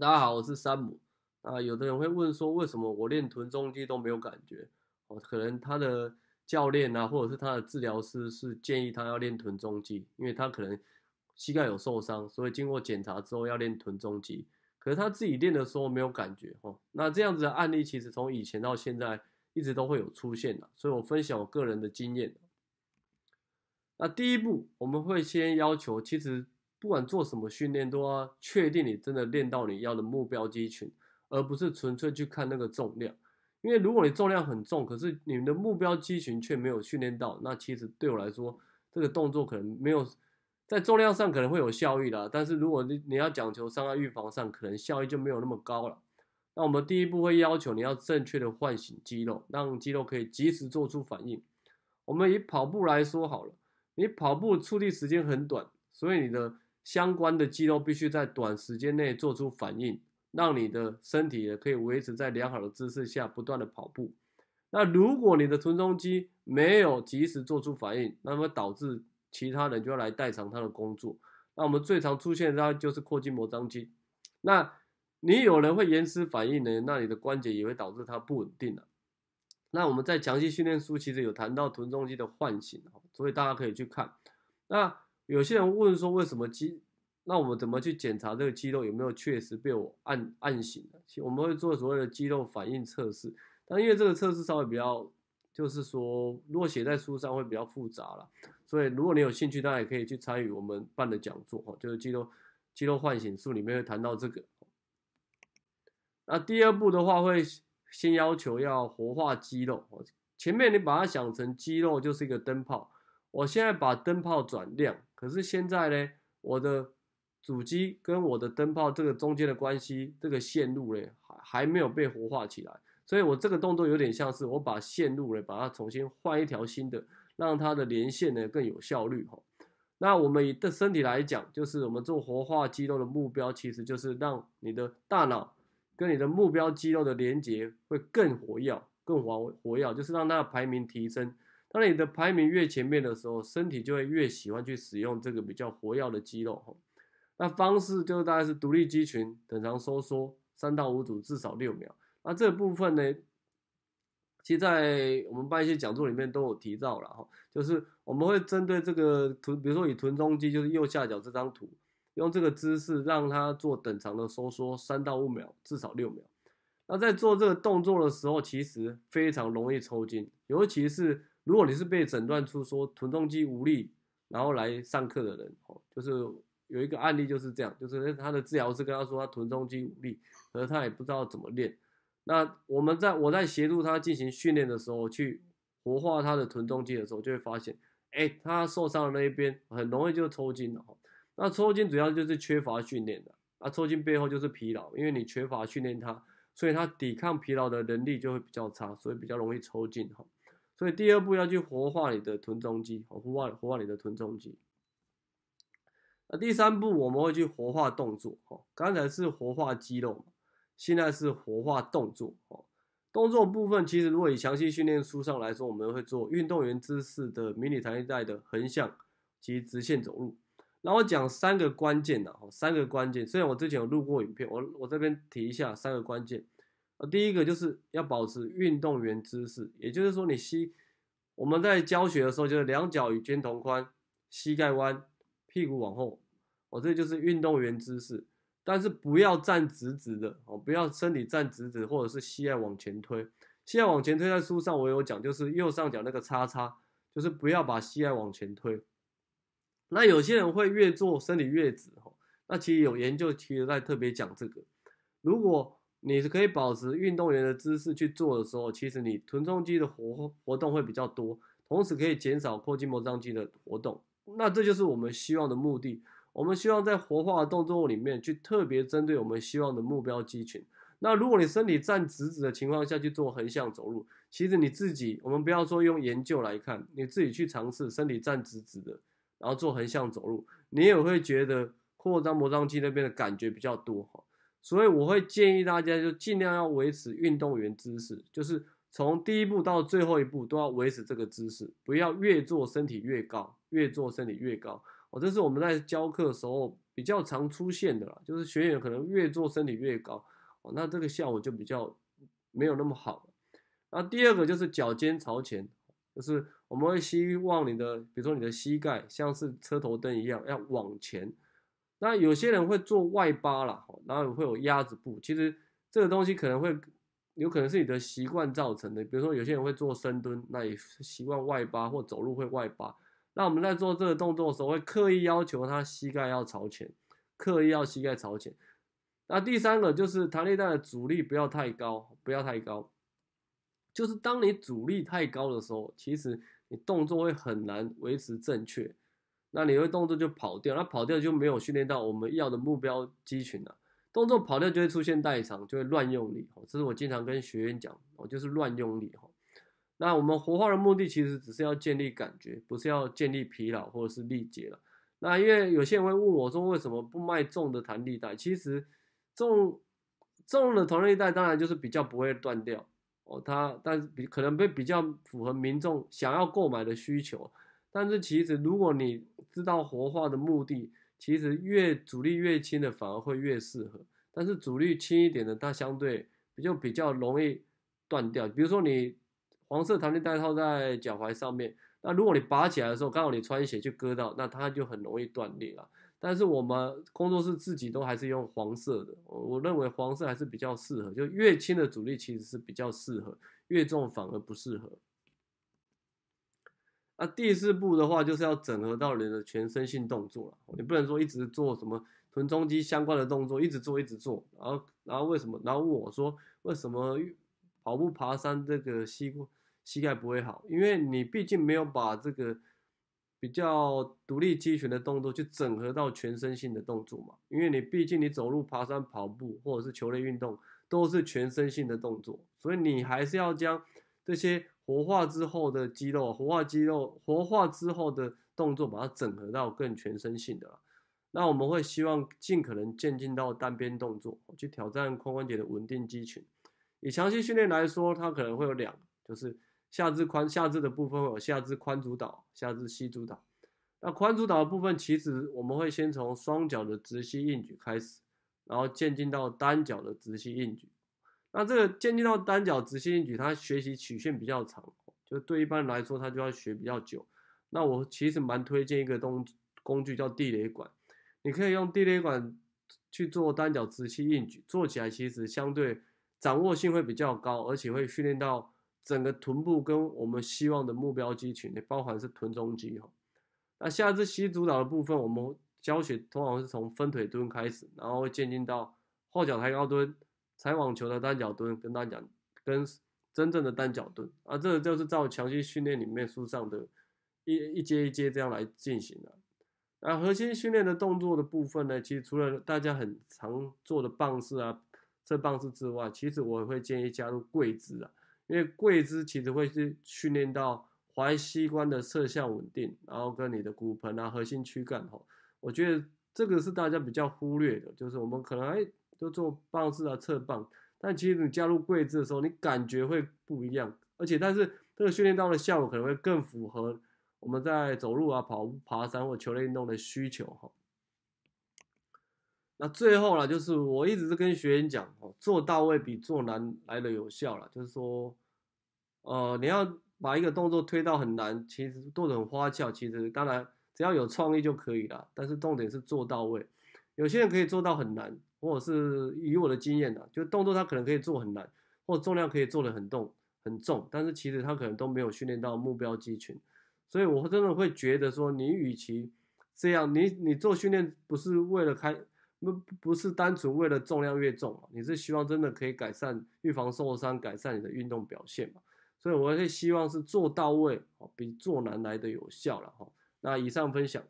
大家好，我是山姆。啊，有的人会问说，为什么我练臀中肌都没有感觉？哦，可能他的教练啊，或者是他的治疗师是建议他要练臀中肌，因为他可能膝盖有受伤，所以经过检查之后要练臀中肌。可是他自己练的时候没有感觉哦。那这样子的案例，其实从以前到现在一直都会有出现的。所以我分享我个人的经验。那第一步，我们会先要求，其实。不管做什么训练，都要确定你真的练到你要的目标肌群，而不是纯粹去看那个重量。因为如果你重量很重，可是你的目标肌群却没有训练到，那其实对我来说，这个动作可能没有在重量上可能会有效益啦。但是如果你你要讲求伤害预防上，可能效益就没有那么高了。那我们第一步会要求你要正确的唤醒肌肉，让肌肉可以及时做出反应。我们以跑步来说好了，你跑步触地时间很短，所以你的相关的肌肉必须在短时间内做出反应，让你的身体也可以维持在良好的姿势下不断的跑步。那如果你的臀中肌没有及时做出反应，那么导致其他人就要来代偿他的工作。那我们最常出现的就是阔筋膜张肌。那你有人会延迟反应呢？那你的关节也会导致它不稳定了。那我们在强细训练书其实有谈到臀中肌的唤醒，所以大家可以去看。那。有些人问说，为什么肌？那我们怎么去检查这个肌肉有没有确实被我按按醒的？其实我们会做所谓的肌肉反应测试，但因为这个测试稍微比较，就是说如果写在书上会比较复杂了，所以如果你有兴趣，当然也可以去参与我们办的讲座哦，就是《肌肉肌肉唤醒术》里面会谈到这个。那第二步的话，会先要求要活化肌肉。前面你把它想成肌肉就是一个灯泡，我现在把灯泡转亮。可是现在呢，我的主机跟我的灯泡这个中间的关系，这个线路嘞，还还没有被活化起来。所以我这个动作有点像是我把线路嘞，把它重新换一条新的，让它的连线呢更有效率哈。那我们的身体来讲，就是我们做活化肌肉的目标，其实就是让你的大脑跟你的目标肌肉的连接会更活跃、更活活跃，就是让它的排名提升。那你的排名越前面的时候，身体就会越喜欢去使用这个比较活跃的肌肉。那方式就是大概是独立肌群等长收缩，三到五组，至少六秒。那这部分呢，其实在我们办一些讲座里面都有提到了。哈，就是我们会针对这个臀，比如说以臀中肌，就是右下角这张图，用这个姿势让它做等长的收缩，三到五秒，至少六秒。那在做这个动作的时候，其实非常容易抽筋，尤其是。如果你是被诊断出说臀中肌无力，然后来上课的人，哦，就是有一个案例就是这样，就是他的治疗师跟他说他臀中肌无力，可是他也不知道怎么练。那我们在我在协助他进行训练的时候，去活化他的臀中肌的时候，就会发现，哎，他受伤的那一边很容易就抽筋了。那抽筋主要就是缺乏训练的，那抽筋背后就是疲劳，因为你缺乏训练他，所以他抵抗疲劳的能力就会比较差，所以比较容易抽筋哈。所以第二步要去活化你的臀中肌，哦，活化活化你的臀中肌。那第三步我们会去活化动作，哦，刚才是活化肌肉，现在是活化动作，哦，动作部分其实如果以详细训练书上来说，我们会做运动员姿势的迷你弹力带的横向及直线走路。那我讲三个关键的，哦，三个关键，虽然我之前有录过影片，我我这边提一下三个关键。呃，第一个就是要保持运动员姿势，也就是说，你膝，我们在教学的时候就是两脚与肩同宽，膝盖弯，屁股往后，哦，这就是运动员姿势。但是不要站直直的哦，不要身体站直直，或者是膝盖往前推。膝盖往前推，在书上我有讲，就是右上角那个叉叉，就是不要把膝盖往前推。那有些人会越做身体越直哦，那其实有研究其实在特别讲这个，如果。你是可以保持运动员的姿势去做的时候，其实你臀中肌的活活动会比较多，同时可以减少阔筋膜张肌的活动。那这就是我们希望的目的。我们希望在活化的动作里面去特别针对我们希望的目标肌群。那如果你身体站直直的情况下去做横向走路，其实你自己，我们不要说用研究来看，你自己去尝试身体站直直的，然后做横向走路，你也会觉得扩张膜张肌那边的感觉比较多哈。所以我会建议大家，就尽量要维持运动员姿势，就是从第一步到最后一步都要维持这个姿势，不要越做身体越高，越做身体越高。哦，这是我们在教课的时候比较常出现的啦，就是学员可能越做身体越高，哦，那这个效果就比较没有那么好。那第二个就是脚尖朝前，就是我们会希望你的，比如说你的膝盖像是车头灯一样，要往前。那有些人会做外八啦，然后会有鸭子步。其实这个东西可能会有可能是你的习惯造成的。比如说有些人会做深蹲，那也习惯外八或走路会外八。那我们在做这个动作的时候，会刻意要求他膝盖要朝前，刻意要膝盖朝前。那第三个就是弹力带的阻力不要太高，不要太高。就是当你阻力太高的时候，其实你动作会很难维持正确。那你会动作就跑掉，那跑掉就没有训练到我们要的目标肌群了。动作跑掉就会出现代偿，就会乱用力。这是我经常跟学员讲，我就是乱用力。哈，那我们活化的目的其实只是要建立感觉，不是要建立疲劳或者是力竭了。那因为有些人会问我说为什么不卖重的弹力带？其实重重的弹力带当然就是比较不会断掉哦，它但是比可能会比较符合民众想要购买的需求。但是其实如果你知道活化的目的，其实越阻力越轻的反而会越适合，但是阻力轻一点的，它相对就比较容易断掉。比如说你黄色弹力带套在脚踝上面，那如果你拔起来的时候，刚好你穿鞋去割到，那它就很容易断裂了。但是我们工作室自己都还是用黄色的，我认为黄色还是比较适合，就越轻的阻力其实是比较适合，越重反而不适合。第四步的话，就是要整合到你的全身性动作了。你不能说一直做什么臀中肌相关的动作，一直做，一直做。然后，然后为什么？然后我说，为什么跑步、爬山这个膝膝盖不会好？因为你毕竟没有把这个比较独立肌群的动作去整合到全身性的动作嘛。因为你毕竟你走路、爬山、跑步或者是球类运动都是全身性的动作，所以你还是要将这些。活化之后的肌肉，活化肌肉，活化之后的动作，把它整合到更全身性的。那我们会希望尽可能渐进到单边动作，去挑战髋关节的稳定肌群。以强肌训练来说，它可能会有两，就是下肢髋下肢的部分有下肢髋主导、下肢膝主导。那髋主导的部分，其实我们会先从双脚的直膝硬举开始，然后渐进到单脚的直膝硬举。那这个渐进到单脚直线硬举，它学习曲线比较长，就对一般人来说，他就要学比较久。那我其实蛮推荐一个东工具叫地雷管，你可以用地雷管去做单脚直线硬举，做起来其实相对掌握性会比较高，而且会训练到整个臀部跟我们希望的目标肌群，包含是臀中肌哈。那下肢膝主导的部分，我们教学通常是从分腿蹲开始，然后渐进到后脚抬高蹲。踩网球的单脚蹲，跟大家讲，跟真正的单脚蹲啊，这就是照强肌训练里面书上的一一阶一阶这样来进行的。那核心训练的动作的部分呢，其实除了大家很常做的棒式啊、侧棒式之外，其实我会建议加入跪姿啊，因为跪姿其实会是训练到踝膝关的侧向稳定，然后跟你的骨盆啊、核心躯干吼，我觉得这个是大家比较忽略的，就是我们可能诶。就做棒式啊，侧棒，但其实你加入跪姿的时候，你感觉会不一样，而且但是这个训练到的效果可能会更符合我们在走路啊、跑步、爬山或球类运动的需求哈。那最后了，就是我一直是跟学员讲，做到位比做难来的有效了，就是说，呃，你要把一个动作推到很难，其实做的很花俏，其实当然只要有创意就可以了，但是重点是做到位。有些人可以做到很难。或者是以我的经验呢，就动作他可能可以做很难，或者重量可以做的很重很重，但是其实他可能都没有训练到目标肌群，所以我真的会觉得说，你与其这样，你你做训练不是为了开，不不是单纯为了重量越重啊，你是希望真的可以改善预防受伤，改善你的运动表现嘛，所以我会希望是做到位，比做难来的有效了哈。那以上分享。